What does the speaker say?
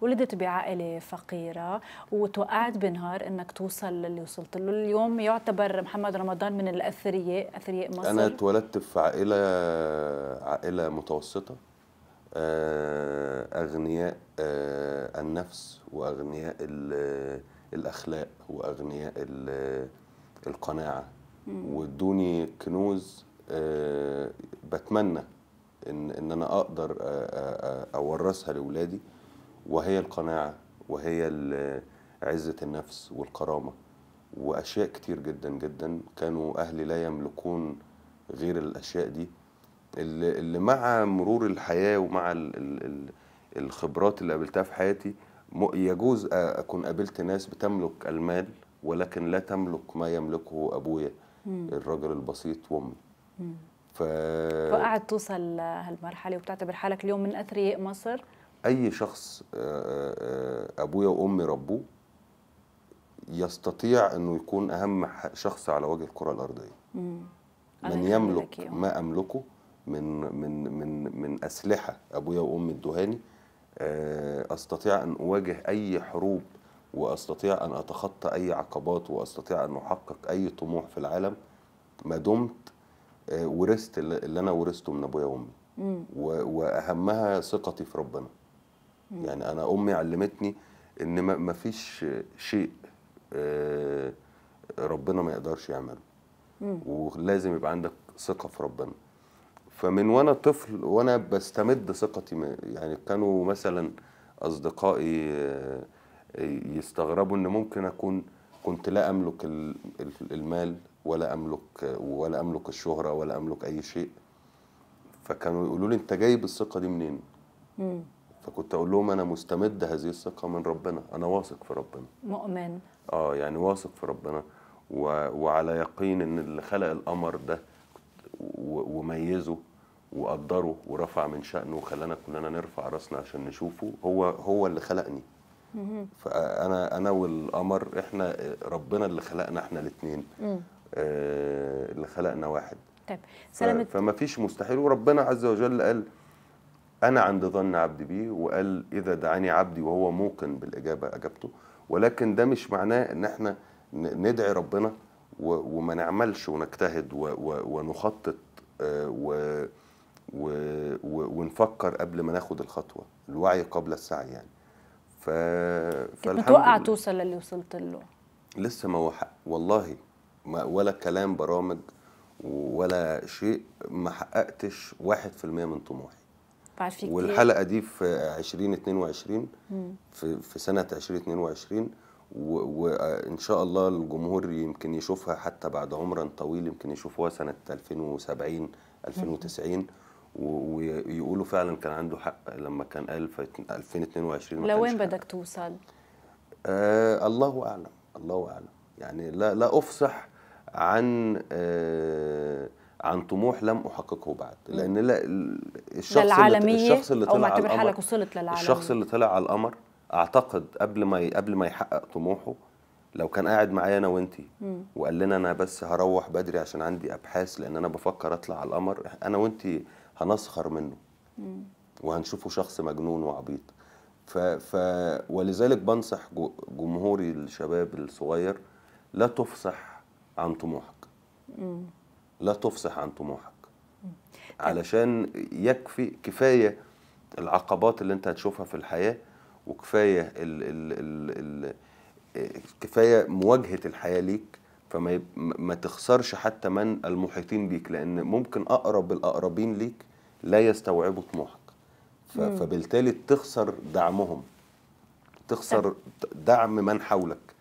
ولدت بعائلة فقيرة وتوقعت بنهار انك توصل للي وصلت له اليوم يعتبر محمد رمضان من الأثرياء أثرياء مصر أنا اتولدت في عائلة عائلة متوسطة آه، أغنياء آه، النفس وأغنياء الأخلاق وأغنياء القناعة وادوني كنوز آه، بتمنى ان ان انا اقدر اورثها لاولادي وهي القناعة وهي عزة النفس والكرامة وأشياء كتير جدا جدا كانوا أهلي لا يملكون غير الأشياء دي اللي, اللي مع مرور الحياة ومع الخبرات اللي قابلتها في حياتي يجوز أكون قابلت ناس بتملك المال ولكن لا تملك ما يملكه أبويا الراجل البسيط وأمي ف... فقعد توصل هالمرحلة وبتعتبر حالك اليوم من أثرياء مصر اي شخص آه، آه، ابويا وامي ربوه يستطيع انه يكون اهم شخص على وجه الكره الارضيه من يملك ما املكه من من من من اسلحه ابويا وامي الدهاني آه، استطيع ان اواجه اي حروب واستطيع ان اتخطى اي عقبات واستطيع ان احقق اي طموح في العالم ما دمت ورثت اللي انا ورثته من ابويا وامي واهمها ثقتي في ربنا يعني انا امي علمتني ان ما فيش شيء آه، ربنا ما يقدرش يعمله ولازم يبقى عندك ثقه في ربنا فمن وانا طفل وانا بستمد ثقتي يعني كانوا مثلا اصدقائي آه، يستغربوا ان ممكن اكون كنت لا املك المال ولا املك ولا املك الشهره ولا املك اي شيء فكانوا يقولوا لي انت جايب الثقه دي منين؟ فكنت اقول لهم انا مستمد هذه الثقه من ربنا انا واثق في ربنا مؤمن اه يعني واثق في ربنا و... وعلى يقين ان اللي خلق القمر ده و... وميزه وقدره ورفع من شأنه وخلانا كلنا نرفع راسنا عشان نشوفه هو هو اللي خلقني فانا انا والقمر احنا ربنا اللي خلقنا احنا الاثنين آه اللي خلقنا واحد طيب سلامة فما فيش مستحيل وربنا عز وجل قال أنا عند ظن عبدي بيه وقال إذا دعاني عبدي وهو موقن بالإجابة أجابته ولكن ده مش معناه إن إحنا ندعي ربنا وما نعملش ونجتهد ونخطط آه، و و ونفكر قبل ما ناخد الخطوة الوعي قبل السعي يعني ف... كنت متوقع توصل للي وصلت له لسه ما هو والله ما ولا كلام برامج ولا شيء ما حققتش واحد في المية من طموحي بعد والحلقه دي في 2022 في في سنه 2022 وان آه، شاء الله الجمهور يمكن يشوفها حتى بعد عمر طويل يمكن يشوفوها سنه 2070 2090 ويقولوا فعلا كان عنده حق لما كان قال في 2022 لوين بدك توصل؟ آه الله اعلم الله اعلم يعني لا لا افصح عن آه عن طموح لم احققه بعد لان لا الشخص اللي الشخص اللي طلع على القمر حالك وصلت للعالمية الشخص اللي طلع على القمر اعتقد قبل ما قبل ما يحقق طموحه لو كان قاعد معايا انا وانت وقال لنا انا بس هروح بدري عشان عندي ابحاث لان انا بفكر اطلع على القمر انا وانت هنسخر منه وهنشوفه شخص مجنون وعبيط ف, ف ولذلك بنصح جمهوري الشباب الصغير لا تفصح عن طموحك مم. لا تفصح عن طموحك طيب. علشان يكفي كفايه العقبات اللي انت هتشوفها في الحياه وكفايه الـ الـ الـ كفايه مواجهه الحياه ليك فما ما تخسرش حتى من المحيطين بيك لان ممكن اقرب الاقربين ليك لا يستوعبوا طموحك فبالتالي تخسر دعمهم تخسر طيب. دعم من حولك